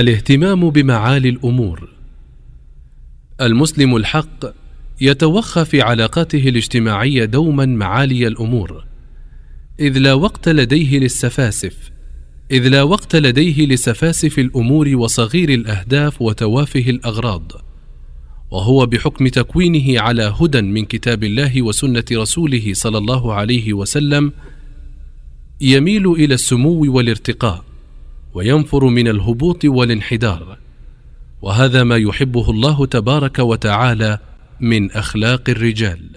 الاهتمام بمعالي الامور المسلم الحق يتوخى في علاقاته الاجتماعيه دوما معالي الامور اذ لا وقت لديه للسفاسف اذ لا وقت لديه لسفاسف الامور وصغير الاهداف وتوافه الاغراض وهو بحكم تكوينه على هدى من كتاب الله وسنه رسوله صلى الله عليه وسلم يميل الى السمو والارتقاء وينفر من الهبوط والانحدار وهذا ما يحبه الله تبارك وتعالى من اخلاق الرجال